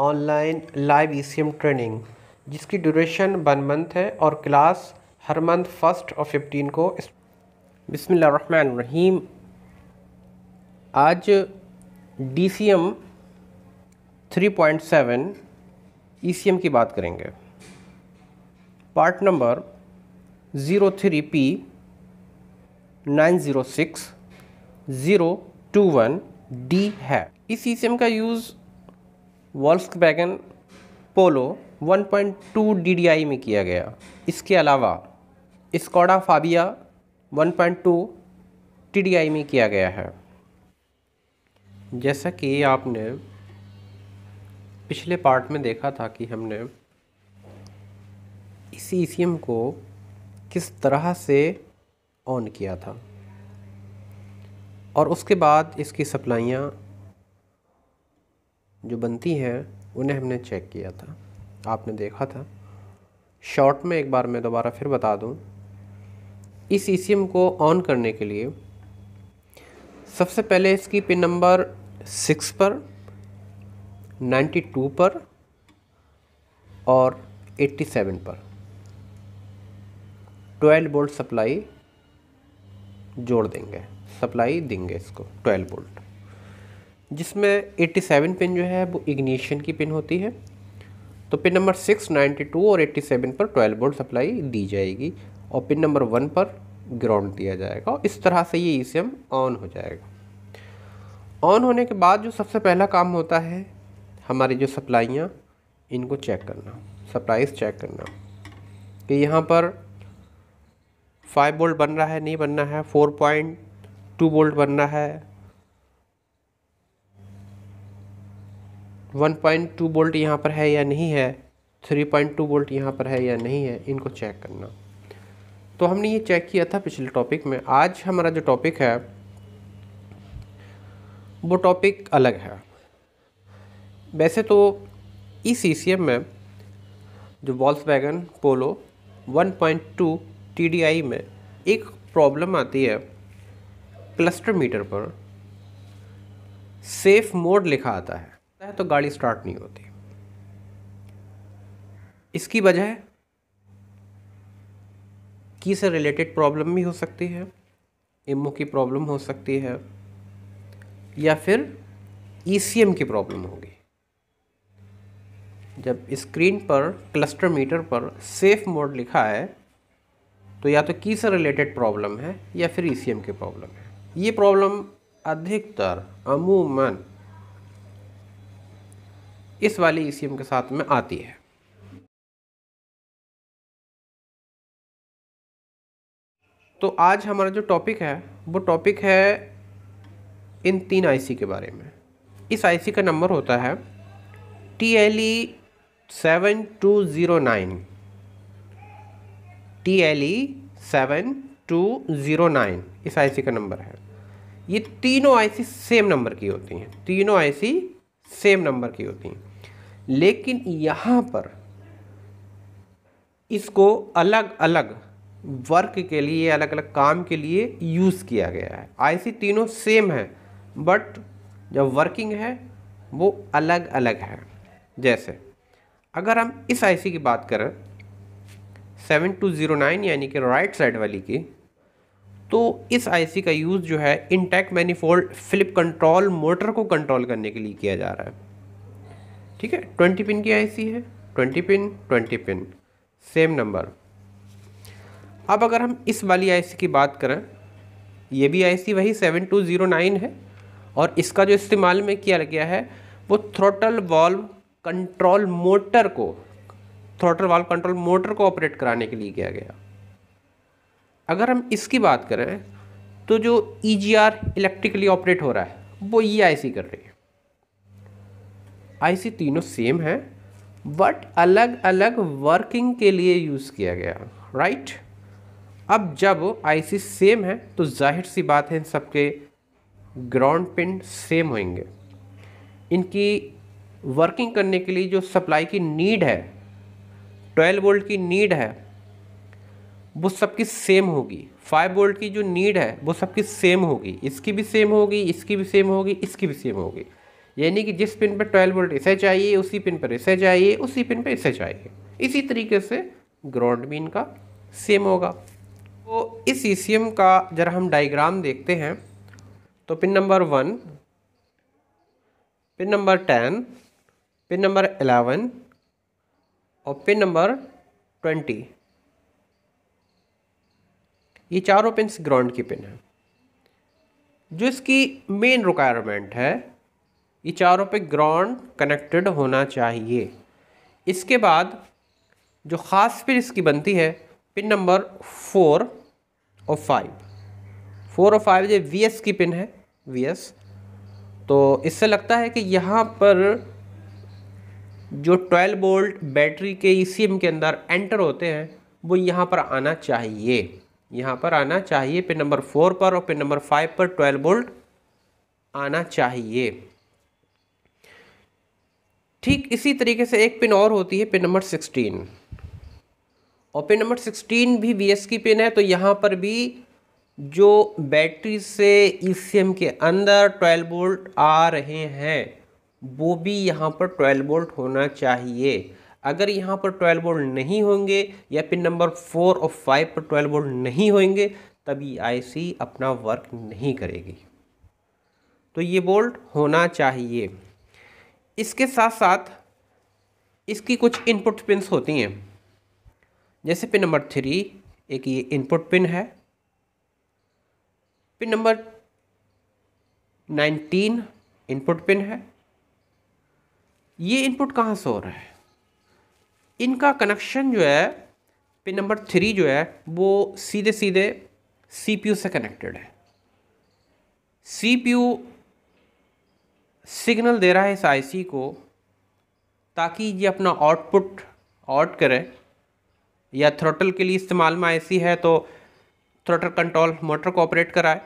online live e training जिसकी duration one month है और क्लास हर मंथ फर्स्ट और फिफ्टीन को बिसमीम आज D C M three point seven E C M की बात करेंगे part number zero three P nine zero six zero two one D है इस ई सी एम का यूज़ वॉल्फ बैगन पोलो 1.2 डीडीआई में किया गया इसके अलावा स्कॉडा फाबिया 1.2 टीडीआई में किया गया है जैसा कि आपने पिछले पार्ट में देखा था कि हमने इसी ई को किस तरह से ऑन किया था और उसके बाद इसकी सप्लाइयाँ जो बनती हैं उन्हें हमने चेक किया था आपने देखा था शॉर्ट में एक बार मैं दोबारा फिर बता दूं इस ई e को ऑन करने के लिए सबसे पहले इसकी पिन नंबर सिक्स पर नाइन्टी टू पर और एट्टी सेवन पर ट्वेल्व बोल्ट सप्लाई जोड़ देंगे सप्लाई देंगे इसको ट्वेल्व बोल्ट जिसमें 87 पिन जो है वो इग्निशन की पिन होती है तो पिन नंबर सिक्स टू और 87 पर 12 वोल्ट सप्लाई दी जाएगी और पिन नंबर वन पर ग्राउंड दिया जाएगा और इस तरह से ये ई e ऑन हो जाएगा ऑन होने के बाद जो सबसे पहला काम होता है हमारी जो सप्लाइयाँ इनको चेक करना सप्लाइज चेक करना कि यहाँ पर फाइव वोल्ट बन रहा है नहीं बनना है फोर पॉइंट टू वोल्ट बनना है 1.2 वोल्ट यहाँ पर है या नहीं है 3.2 वोल्ट यहाँ पर है या नहीं है इनको चेक करना तो हमने ये चेक किया था पिछले टॉपिक में आज हमारा जो टॉपिक है वो टॉपिक अलग है वैसे तो इस ई e में जो वॉल्स वैगन पोलो 1.2 आई में एक प्रॉब्लम आती है क्लस्टर मीटर पर सेफ मोड लिखा आता है लगता है तो गाड़ी स्टार्ट नहीं होती इसकी वजह की से रिलेटेड प्रॉब्लम भी हो सकती है इमो की प्रॉब्लम हो सकती है या फिर ई e की प्रॉब्लम होगी जब स्क्रीन पर क्लस्टर मीटर पर सेफ मोड लिखा है तो या तो की से रिलेटेड प्रॉब्लम है या फिर ई e की प्रॉब्लम है ये प्रॉब्लम अधिकतर अमूमन इस वाली ई के साथ में आती है तो आज हमारा जो टॉपिक है वो टॉपिक है इन तीन आईसी के बारे में इस आईसी का नंबर होता है T L E seven two zero nine T L E seven two zero nine इस आईसी का नंबर है ये तीनों आईसी सेम नंबर की होती हैं तीनों आईसी सेम नंबर की होती हैं लेकिन यहाँ पर इसको अलग अलग वर्क के लिए अलग अलग काम के लिए यूज़ किया गया है आईसी तीनों सेम है बट जब वर्किंग है वो अलग अलग है जैसे अगर हम इस आईसी की बात करें सेवन टू ज़ीरो नाइन यानी कि राइट साइड वाली की तो इस आईसी का यूज़ जो है intake manifold flip control motor को कंट्रोल करने के लिए किया जा रहा है ठीक है ट्वेंटी पिन की आईसी है twenty pin twenty pin same number अब अगर हम इस वाली आईसी की बात करें ये भी आईसी वही सेवन टू ज़ीरो नाइन है और इसका जो इस्तेमाल में किया गया है वो थ्रोटल वॉल्व कंट्रोल मोटर को थ्रोटल वॉल्व कंट्रोल मोटर को ऑपरेट कराने के लिए किया गया अगर हम इसकी बात करें तो जो E G R electrically operate हो रहा है वो ये आई सी कर रही है आईसी तीनों सेम है बट अलग अलग वर्किंग के लिए यूज़ किया गया राइट अब जब आईसी सेम है तो जाहिर सी बात है इन सबके ग्राउंड पिन सेम होंगे इनकी वर्किंग करने के लिए जो सप्लाई की नीड है 12 वोल्ट की नीड है वो सबकी सेम होगी 5 वोल्ट की जो नीड है वो सबकी सेम होगी इसकी भी सेम होगी इसकी भी सेम होगी इसकी भी सेम होगी यानी कि जिस पिन पर ट्वेल्व वोल्ट इसे चाहिए उसी पिन पर इसे चाहिए उसी पिन पर इसे चाहिए इसी तरीके से ग्राउंड भी इनका सेम होगा तो इस ई e का ज़रा हम डाइग्राम देखते हैं तो pin number one pin number ten pin number eleven और पिन नंबर ट्वेंटी ये चारों पिन ग्राउंड की पिन है जो इसकी मेन रिक्वायरमेंट है ये चारों पे ग्राउंड कनेक्टेड होना चाहिए इसके बाद जो ख़ास पिन इसकी बनती है पिन नंबर फोर और फाइव फोर और फाइव ये वी एस की पिन है वी एस तो इससे लगता है कि यहाँ पर जो 12 वोल्ट बैटरी के ई सी एम के अंदर एंटर होते हैं वो यहाँ पर आना चाहिए यहाँ पर आना चाहिए पिन नंबर फोर पर और पिन नंबर फाइव पर 12 वोल्ट आना चाहिए ठीक इसी तरीके से एक पिन और होती है पिन नंबर सिक्सटीन और पिन नंबर सिक्सटीन भी वी की पिन है तो यहाँ पर भी जो बैटरी से ई e के अंदर ट्वेल्व वोल्ट आ रहे हैं वो भी यहाँ पर ट्वेल्व वोल्ट होना चाहिए अगर यहाँ पर ट्वेल्व वोल्ट नहीं होंगे या पिन नंबर फोर और फाइव पर ट्वेल्व वोल्ट नहीं होंगे तभी आईसी अपना वर्क नहीं करेगी तो ये बोल्ट होना चाहिए इसके साथ साथ इसकी कुछ इनपुट पिन्स होती हैं जैसे पिन नंबर थ्री एक ये इनपुट पिन है pin number nineteen input pin है ये इनपुट कहाँ से हो रहा है इनका कनेक्शन जो है पिन नंबर थ्री जो है वो सीधे सीधे सीपीयू से कनेक्टेड है सीपीयू सिग्नल दे रहा है इस आईसी को ताकि ये अपना आउटपुट आउट करे या थ्रोटल के लिए इस्तेमाल में आईसी है तो थ्रोटल कंट्रोल मोटर को ऑपरेट कराए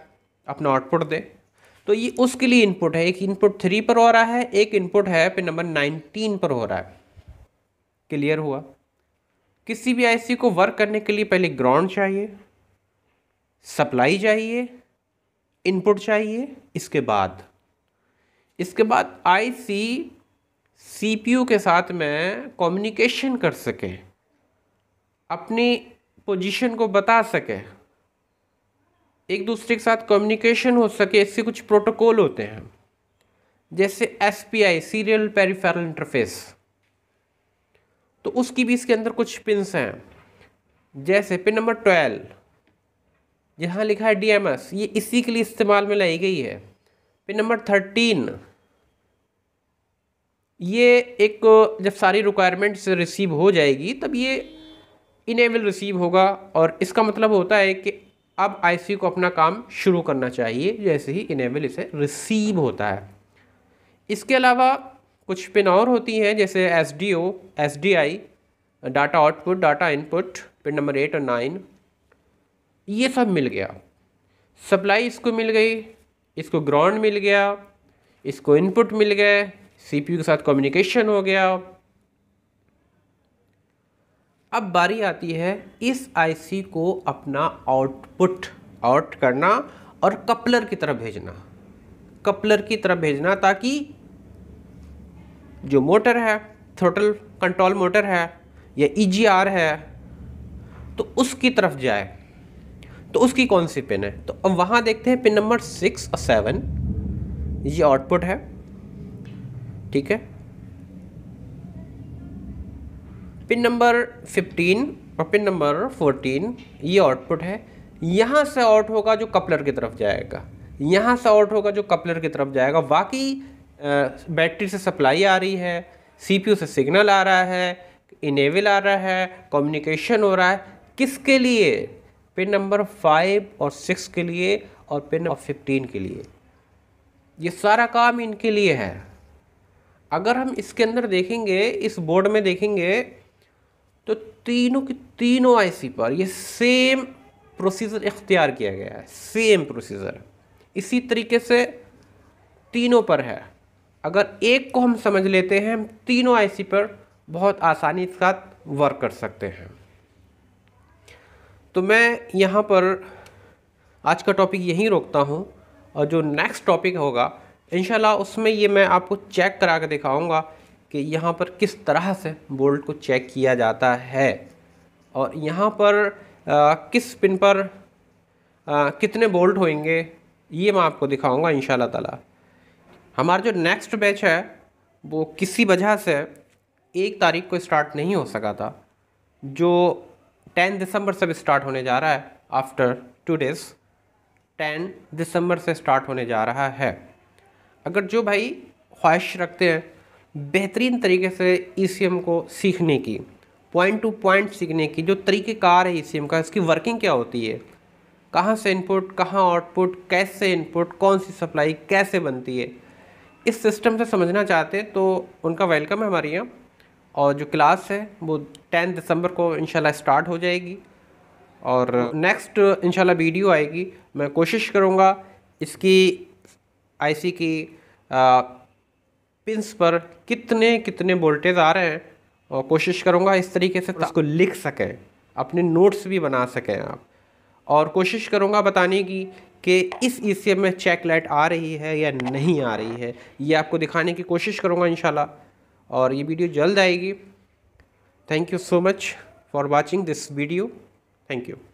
अपना आउटपुट दे तो ये उसके लिए इनपुट है एक इनपुट थ्री पर हो रहा है एक इनपुट है पे नंबर नाइनटीन पर हो रहा है क्लियर हुआ किसी भी आईसी को वर्क करने के लिए पहले ग्राउंड चाहिए सप्लाई चाहिए इनपुट चाहिए इसके बाद इसके बाद आईसी सीपीयू के साथ में कम्युनिकेशन कर सके अपनी पोजीशन को बता सके एक दूसरे के साथ कम्युनिकेशन हो सके इससे कुछ प्रोटोकॉल होते हैं जैसे S P I serial peripheral interface तो उसकी भी इसके अंदर कुछ पिन्स हैं जैसे पिन नंबर ट्वेल्व यहाँ लिखा है डी एम एस ये इसी के लिए इस्तेमाल में लाई गई है फिर नंबर थर्टीन ये एक जब सारी रिक्वायरमेंट्स रिसीव हो जाएगी तब ये इनेबल रिसीव होगा और इसका मतलब होता है कि अब आईसी को अपना काम शुरू करना चाहिए जैसे ही इनेबल इसे रिसीव होता है इसके अलावा कुछ पिन और होती हैं जैसे S D O S D I data output data input pin number eight और नाइन ये सब मिल गया सप्लाई इसको मिल गई इसको ग्राउंड मिल गया इसको इनपुट मिल गए सीपीयू के साथ कम्युनिकेशन हो गया अब बारी आती है इस आईसी को अपना आउटपुट आउट करना और कपलर की तरफ भेजना कपलर की तरफ भेजना ताकि जो मोटर है थ्रोटल कंट्रोल मोटर है या ई e है तो उसकी तरफ जाए तो उसकी कौन सी पिन है तो अब वहाँ देखते हैं पिन नंबर सिक्स और सेवन ये आउटपुट है ठीक है पिन नंबर फिफ्टीन और पिन नंबर फोर्टीन ये आउटपुट है यहाँ से आउट होगा जो कपलर की तरफ जाएगा यहाँ से आउट होगा जो कपलर की तरफ जाएगा बाकी बैटरी से सप्लाई आ रही है सीपीयू से सिग्नल आ रहा है इनेबल आ रहा है कम्युनिकेशन हो रहा है किसके लिए पिन नंबर फाइव और सिक्स के लिए और पिन नंबर फिफ्टीन के लिए ये सारा काम इनके लिए है अगर हम इसके अंदर देखेंगे इस बोर्ड में देखेंगे तो तीनों की तीनों आईसी पर ये सेम प्रोसीजर इख्तियार किया गया है सेम प्रोसीजर इसी तरीके से तीनों पर है अगर एक को हम समझ लेते हैं हम तीनों आईसी पर बहुत आसानी के साथ वर्क कर सकते हैं तो मैं यहाँ पर आज का टॉपिक यहीं रोकता हूँ और जो नेक्स्ट टॉपिक होगा इन उसमें ये मैं आपको चेक करा के दिखाऊँगा कि यहाँ पर किस तरह से बोल्ट को चेक किया जाता है और यहाँ पर आ, किस पिन पर आ, कितने बोल्ट होंगे ये मैं आपको दिखाऊँगा इन ताला हमारा जो नेक्स्ट बैच है वो किसी वजह से एक तारीख को स्टार्ट नहीं हो सका था जो टेन दिसंबर से भी स्टार्ट होने जा रहा है आफ्टर टू डेज टेन दिसंबर से स्टार्ट होने जा रहा है अगर जो भाई ख्वाहिश रखते हैं बेहतरीन तरीके से ई e को सीखने की पॉइंट टू पॉइंट सीखने की जो तरीक़ेकार है ई e का इसकी वर्किंग क्या होती है कहाँ से इनपुट कहाँ आउटपुट कैसे इनपुट कौन सी सप्लाई कैसे बनती है इस सिस्टम से समझना चाहते हैं तो उनका वेलकम है हमारे यहाँ और जो क्लास है वो टेन दिसंबर को इनशाला स्टार्ट हो जाएगी और नेक्स्ट इनशाला वीडियो आएगी मैं कोशिश करूँगा इसकी आईसी की पिंस पर कितने कितने वोल्टेज आ रहे हैं और कोशिश करूँगा इस तरीके से उसको लिख सकें अपने नोट्स भी बना सकें आप और कोशिश करूँगा बताने की कि इस ई e में चेक लाइट आ रही है या नहीं आ रही है ये आपको दिखाने की कोशिश करूँगा इन और ये वीडियो जल्द आएगी thank you so much for watching this video thank you